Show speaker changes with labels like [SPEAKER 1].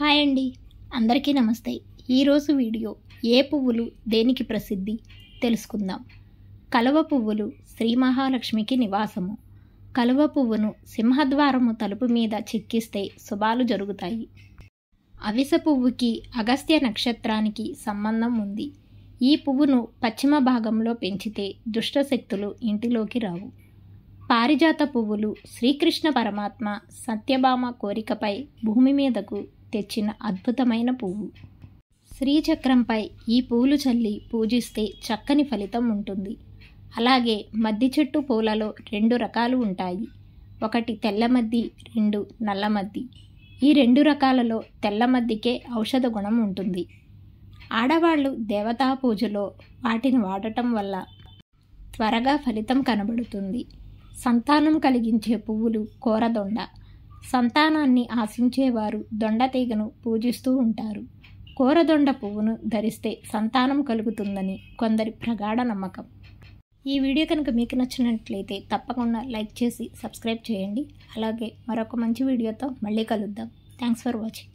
[SPEAKER 1] hi అండి అందరికీ నమస్తే ఈరోజు వీడియో ఏ పువ్వులు దేనికి ప్రసిద్ధి తెలుసుకుందాం కలువ పువ్వులు శ్రీ మహాలక్ష్మికి నివాసము కలువ పువ్వును సింహద్వారము తలుపు మీద చిక్కిస్తే శుభాలు జరుగుతాయి అవిస పువ్వుకి అగస్త్య నక్షత్రానికి సంబంధం ఉంది ఈ పువ్వును పశ్చిమ భాగంలో పెంచితే దుష్టశక్తులు ఇంటిలోకి రావు పారిజాత పువ్వులు శ్రీకృష్ణ పరమాత్మ సత్యభామ కోరికపై భూమి మీదకు తెచ్చిన అద్భుతమైన పువ్వు శ్రీచక్రంపై ఈ పూలు చల్లి పూజిస్తే చక్కని ఫలితం ఉంటుంది అలాగే మద్ది చెట్టు పూలలో రెండు రకాలు ఉంటాయి ఒకటి తెల్లమద్ది రెండు నల్లమద్ది ఈ రెండు రకాలలో తెల్లమద్దికే ఔషధ గుణం ఉంటుంది ఆడవాళ్ళు దేవతా పూజలో వాటిని వాడటం వల్ల త్వరగా ఫలితం కనబడుతుంది సంతానం కలిగించే పువ్వులు కూరదొండ సంతానాన్ని ఆశించేవారు దొండతీగను పూజిస్తూ ఉంటారు కూరదొండ పువ్వును ధరిస్తే సంతానం కలుగుతుందని కొందరి ప్రగాఢ నమ్మకం ఈ వీడియో కనుక మీకు నచ్చినట్లయితే తప్పకుండా లైక్ చేసి సబ్స్క్రైబ్ చేయండి అలాగే మరొక మంచి వీడియోతో మళ్ళీ కలుద్దాం థ్యాంక్స్ ఫర్ వాచింగ్